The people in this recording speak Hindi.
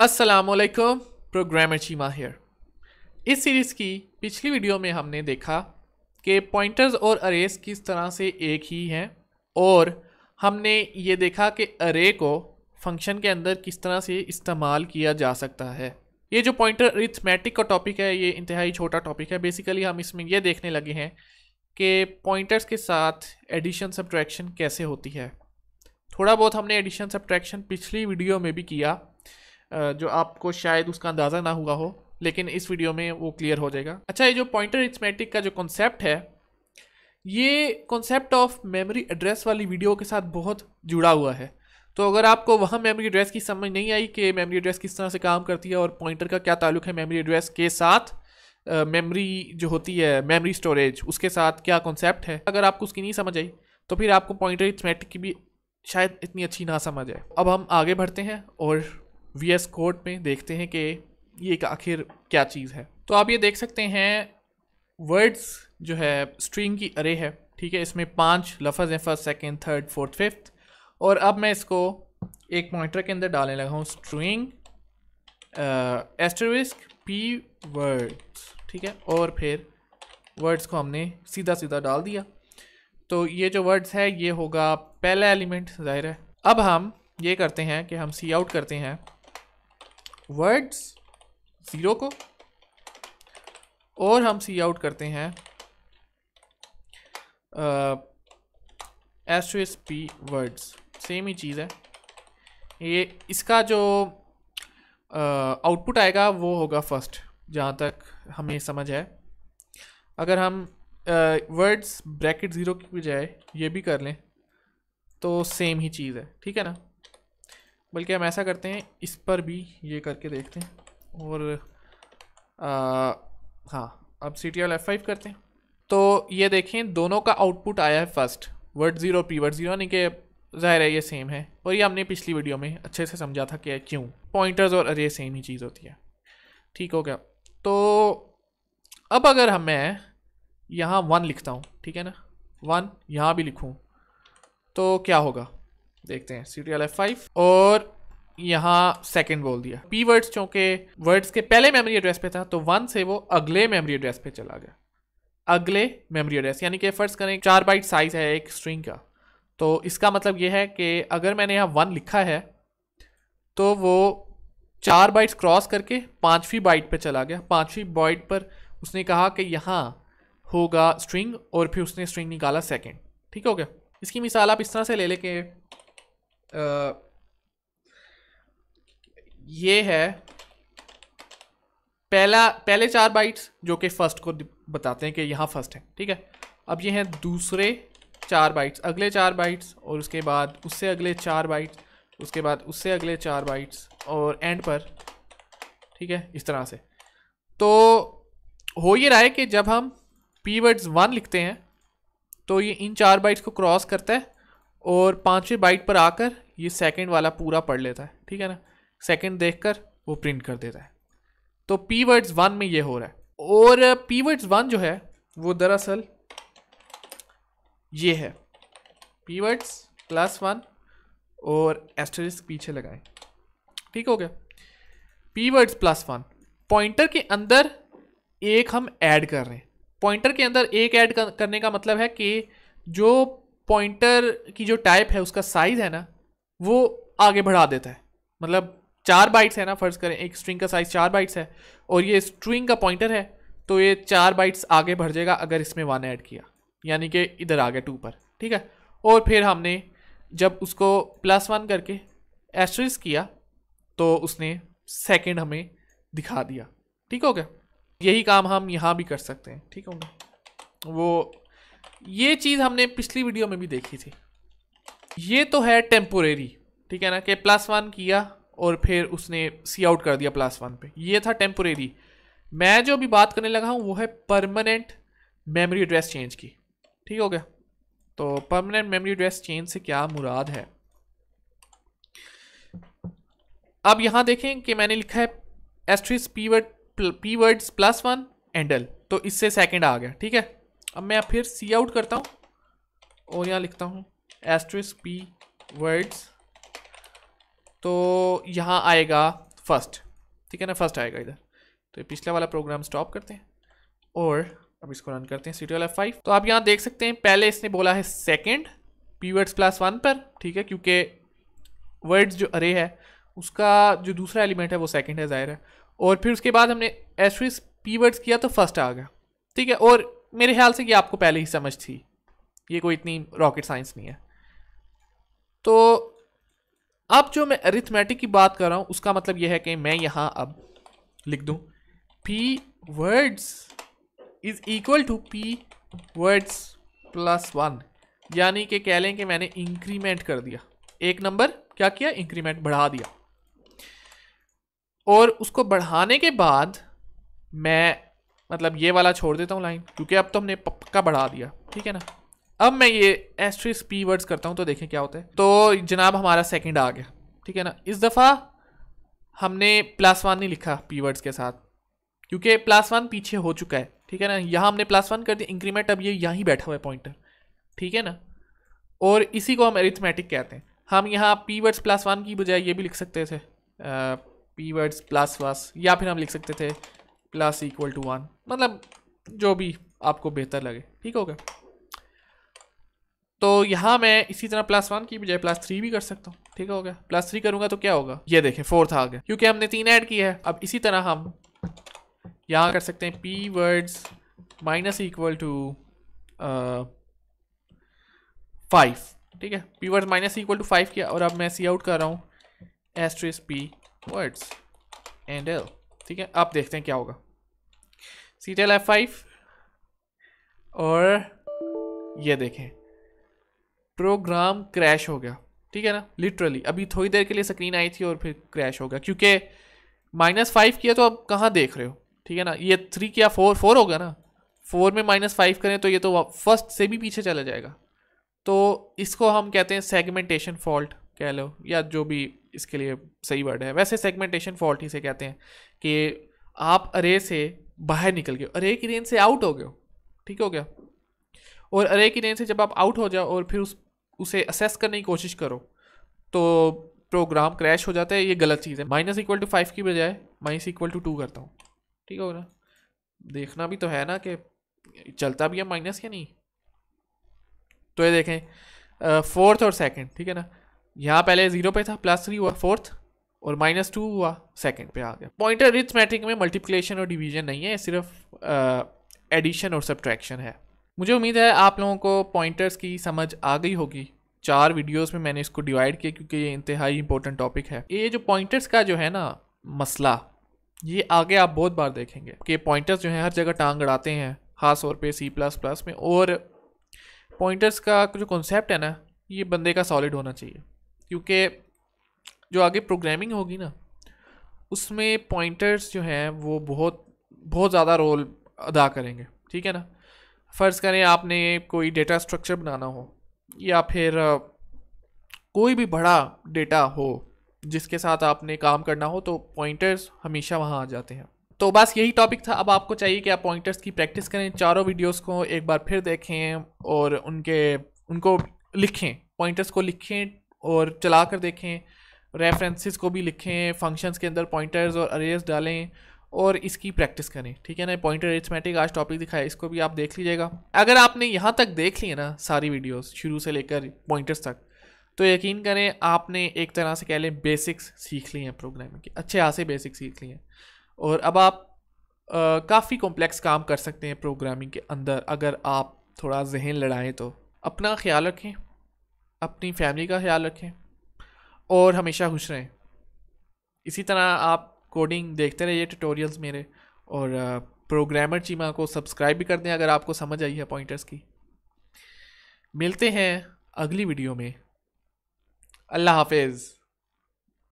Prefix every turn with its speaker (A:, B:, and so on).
A: असलकम प्रोग्रामर चीमा हेयर इस सीरीज़ की पिछली वीडियो में हमने देखा कि पॉइंटर्स और अरेस किस तरह से एक ही हैं और हमने ये देखा कि अरे को फंक्शन के अंदर किस तरह से इस्तेमाल किया जा सकता है ये जो पॉइंटर अरिथमेटिक का टॉपिक है ये इंतहाई छोटा टॉपिक है बेसिकली हम इसमें यह देखने लगे हैं कि पॉइंटर्स के साथ एडिशन सब्ट्रैक्शन कैसे होती है थोड़ा बहुत हमने एडिशन सब्ट्रैक्शन पिछली वीडियो में भी किया जो आपको शायद उसका अंदाज़ा ना हुआ हो लेकिन इस वीडियो में वो क्लियर हो जाएगा अच्छा ये जो पॉइंटर इथमेटिक का जो कॉन्सेप्ट है ये कॉन्सेप्ट ऑफ मेमोरी एड्रेस वाली वीडियो के साथ बहुत जुड़ा हुआ है तो अगर आपको वहाँ मेमोरी एड्रेस की समझ नहीं आई कि मेमोरी एड्रेस किस तरह से काम करती है और पॉइंटर का क्या ताल्लुक है मेमोरी एड्रेस के साथ मेमोरी जो होती है मेमोरी स्टोरेज उसके साथ क्या कॉन्सेप्ट है अगर आपको उसकी नहीं समझ आई तो फिर आपको पॉइंटर इथमेटिक की भी शायद इतनी अच्छी ना समझ आए अब हम आगे बढ़ते हैं और वी एस कोड में देखते हैं कि ये एक आखिर क्या चीज़ है तो आप ये देख सकते हैं वर्ड्स जो है स्ट्रिंग की अरे है ठीक है इसमें पांच लफज हैं first second third fourth fifth और अब मैं इसको एक पॉइंटर के अंदर डालने लगा हूँ स्ट्रिंग एस्टरविस्क पी वर्ड्स ठीक है और फिर वर्ड्स को हमने सीधा सीधा डाल दिया तो ये जो वर्ड्स है ये होगा पहला एलिमेंट ज़ाहिर है अब हम ये करते हैं कि हम सी आउट करते हैं वर्ड्स ज़ीरो को और हम सी आउट करते हैं S to S P words same ही चीज़ है ये इसका जो आउटपुट आएगा वो होगा फर्स्ट जहाँ तक हमें समझ है अगर हम वर्ड्स ब्रैकेट ज़ीरो की बजाय ये भी कर लें तो सेम ही चीज़ है ठीक है ना बल्कि हम ऐसा करते हैं इस पर भी ये करके देखते हैं और आ, हाँ अब C T L F five करते हैं तो ये देखें दोनों का आउटपुट आया है first word zero P word zero यानी कि ज़ाहिर है ये सेम है और ये हमने पिछली वीडियो में अच्छे से समझा था कि क्यों पॉइंटर्स और अरे सेम ही चीज़ होती है ठीक हो गया तो अब अगर हम मैं यहाँ वन लिखता हूँ ठीक है ना वन यहाँ भी लिखूँ तो क्या होगा देखते हैं C T L F five और यहाँ सेकंड बोल दिया पी वर्ड्स चूँकि वर्ड्स के पहले मेमोरी एड्रेस पे था तो वन से वो अगले मेमोरी एड्रेस पे चला गया अगले मेमोरी एड्रेस यानी कि फर्स्ट करें चार बाइट साइज है एक स्ट्रिंग का तो इसका मतलब ये है कि अगर मैंने यहाँ वन लिखा है तो वो चार बाइट्स क्रॉस करके पाँचवीं बाइट पर चला गया पाँचवीं बाइट पर उसने कहा कि यहाँ होगा स्ट्रिंग और फिर उसने स्ट्रिंग निकाला सेकेंड ठीक हो गया इसकी मिसाल आप इस तरह से ले लें कि आ, ये है पहला पहले चार बाइट्स जो कि फर्स्ट को बताते हैं कि यहाँ फर्स्ट है ठीक है अब ये हैं दूसरे चार बाइट्स अगले चार बाइट्स और उसके बाद उससे अगले चार बाइट्स उसके बाद उससे अगले चार बाइट्स और एंड पर ठीक है इस तरह से तो हो ये रहा है कि जब हम पी वर्ड्स वन लिखते हैं तो ये इन चार बाइट्स को क्रॉस करता है और पाँचवें बाइट पर आकर ये सेकंड वाला पूरा पढ़ लेता है ठीक है ना सेकंड देखकर वो प्रिंट कर देता है तो पी वर्ड्स वन में ये हो रहा है और पी वर्ड्स वन जो है वो दरअसल ये है पी वर्ड्स प्लस वन और एस्टरिस्क पीछे लगाएं ठीक हो गया P words plus one pointer के अंदर एक हम ऐड कर रहे हैं पॉइंटर के अंदर एक ऐड करने का मतलब है कि जो पॉइंटर की जो टाइप है उसका साइज़ है ना वो आगे बढ़ा देता है मतलब चार बाइट्स है ना फ़र्ज़ करें एक स्ट्रिंग का साइज़ चार बाइट्स है और ये स्ट्रिंग का पॉइंटर है तो ये चार बाइट्स आगे बढ़ जाएगा अगर इसमें वन ऐड किया यानी कि इधर आ गया टू पर ठीक है और फिर हमने जब उसको प्लस वन करके एस्ट्रिस किया तो उसने सेकंड हमें दिखा दिया ठीक हो गया यही काम हम यहाँ भी कर सकते हैं ठीक होगा वो ये चीज़ हमने पिछली वीडियो में भी देखी थी ये तो है टेम्पोरेरी ठीक है ना कि प्लस वन किया और फिर उसने सी आउट कर दिया प्लस वन पे ये था टेम्पोरेरी मैं जो अभी बात करने लगा हूँ वो है परमानेंट मेमोरी एड्रेस चेंज की ठीक हो गया तो परमानेंट मेमोरी एड्रेस चेंज से क्या मुराद है अब यहां देखें कि मैंने लिखा है asterisk P word P words plus one एंडल तो इससे सेकंड आ गया ठीक है अब मैं फिर सी आउट करता हूँ और यहाँ लिखता हूँ एस्ट्रिस पी वर्ड्स तो यहाँ आएगा फर्स्ट ठीक है ना फर्स्ट आएगा इधर तो ये पिछला वाला प्रोग्राम स्टॉप करते हैं और अब इसको रन करते हैं सी टी फाइव तो आप यहाँ देख सकते हैं पहले इसने बोला है second P words plus one पर ठीक है क्योंकि वर्ड्स जो अरे है उसका जो दूसरा एलिमेंट है वो सेकेंड है ज़ाहिर है और फिर उसके बाद हमने एस्ट्रिस पी वर्ड्स किया तो फर्स्ट आ गया ठीक है और मेरे ख्याल से ये आपको पहले ही समझ थी ये कोई इतनी रॉकेट साइंस नहीं है तो अब जो मैं अरिथमेटिक की बात कर रहा हूँ उसका मतलब यह है कि मैं यहाँ अब लिख दूँ P words is equal to P words plus one यानी कि कह लें कि मैंने इंक्रीमेंट कर दिया एक नंबर क्या किया इंक्रीमेंट बढ़ा दिया और उसको बढ़ाने के बाद मैं मतलब ये वाला छोड़ देता हूँ लाइन क्योंकि अब तो हमने पक्का बढ़ा दिया ठीक है ना अब मैं ये एस्ट्रिस पी वर्ड्स करता हूँ तो देखें क्या होता है तो जनाब हमारा सेकंड आ गया ठीक है ना इस दफ़ा हमने प्लस वन नहीं लिखा पी वर्ड्स के साथ क्योंकि प्लस वन पीछे हो चुका है ठीक है ना यहाँ हमने प्लस वन कर दिया इंक्रीमेंट अब ये यहाँ बैठा हुआ है पॉइंटर ठीक है ना और इसी को हम एरिथमेटिक कहते हैं हम यहाँ पी वर्ड्स प्लस वन की बजाय ये भी लिख सकते थे पी वर्ड्स प्लस वस या फिर हम लिख सकते थे प्लस इक्वल टू वन मतलब जो भी आपको बेहतर लगे ठीक हो गया तो यहाँ मैं इसी तरह प्लस वन की बजाय प्लस थ्री भी कर सकता हूँ ठीक हो गया प्लस थ्री करूँगा तो क्या होगा ये देखें फोर्थ आ गया क्योंकि हमने तीन ऐड किया है अब इसी तरह हम यहाँ कर सकते हैं P words minus equal to five ठीक है P words minus equal to five किया और अब मैं सी आउट कर रहा हूँ asterisk P words endl ठीक है आप देखते हैं क्या होगा सी टेल एफ फाइव और ये देखें प्रोग्राम क्रैश हो गया ठीक है ना लिटरली अभी थोड़ी देर के लिए स्क्रीन आई थी और फिर क्रैश हो गया क्योंकि माइनस फाइव किया तो आप कहाँ देख रहे हो ठीक है ना ये थ्री किया फोर फोर हो गया ना फोर में माइनस फाइव करें तो ये तो फर्स्ट से भी पीछे चला जाएगा तो इसको हम कहते हैं सेगमेंटेशन फॉल्ट कह लो या जो भी इसके लिए सही वर्ड है वैसे सेगमेंटेशन फॉल्ट ही से कहते हैं कि आप अरे से बाहर निकल गए अरे की रेंज से आउट हो गए ठीक हो गया और अरे की रेंज से जब आप आउट हो जाओ और फिर उस उसे असेस करने की कोशिश करो तो प्रोग्राम क्रैश हो जाता है ये गलत चीज़ है माइनस इक्वल टू फाइव की बजाय माइनस इक्वल टू टू करता हूँ ठीक होगा ना देखना भी तो है ना कि चलता भी है माइनस या नहीं तो ये देखें फोर्थ और सेकंड ठीक है ना यहाँ पहले जीरो पे था प्लस थ्री हुआ फोर्थ और माइनस टू हुआ सेकंड पे आ गया पॉइंटर रिच मैट्रिक में मल्टीप्लिकेशन और डिवीजन नहीं है सिर्फ एडिशन और सब्ट्रैक्शन है मुझे उम्मीद है आप लोगों को पॉइंटर्स की समझ आ गई होगी चार वीडियोस में मैंने इसको डिवाइड किया क्योंकि ये इंतहाई इंपॉर्टेंट टॉपिक है ये जो पॉइंटर्स का जो है ना मसला ये आगे आप बहुत बार देखेंगे कि पॉइंटर्स जो हैं हर जगह टांग अड़ाते हैं ख़ास तौर पे सी प्लस प्लस में और पॉइंटर्स का जो कॉन्सेप्ट है ना ये बंदे का सॉलिड होना चाहिए क्योंकि जो आगे प्रोग्रामिंग होगी ना उसमें पॉइंटर्स जो हैं वो बहुत बहुत ज़्यादा रोल अदा करेंगे ठीक है ना फ़र्ज़ करें आपने कोई डेटा स्ट्रक्चर बनाना हो या फिर कोई भी बड़ा डेटा हो जिसके साथ आपने काम करना हो तो पॉइंटर्स हमेशा वहाँ आ जाते हैं तो बस यही टॉपिक था अब आपको चाहिए कि आप पॉइंटर्स की प्रैक्टिस करें चारों वीडियोस को एक बार फिर देखें और उनके उनको लिखें पॉइंटर्स को लिखें और चला कर देखें रेफरेंसेस को भी लिखें फंक्शंस के अंदर पॉइंटर्स और अरेज डालें और इसकी प्रैक्टिस करें ठीक है ना पॉइंटर एरिथमेटिक आज टॉपिक दिखाया इसको भी आप देख लीजिएगा अगर आपने यहाँ तक देख लिए ना सारी वीडियोस शुरू से लेकर पॉइंटर्स तक तो यकीन करें आपने एक तरह से कह लें बेसिक्स सीख लिए हैं प्रोग्रामिंग के अच्छे खासे बेसिक सीख लिए हैं और अब आप काफ़ी कॉम्प्लेक्स काम कर सकते हैं प्रोग्रामिंग के अंदर अगर आप थोड़ा जहन लड़ाएँ तो अपना ख्याल रखें अपनी फैमिली का ख्याल रखें और हमेशा खुश रहें इसी तरह आप कोडिंग देखते रहिए ट्यूटोरियल्स मेरे और प्रोग्रामर चीमा को सब्सक्राइब भी कर दें अगर आपको समझ आई है पॉइंटर्स की मिलते हैं अगली वीडियो में अल्लाह हाफिज़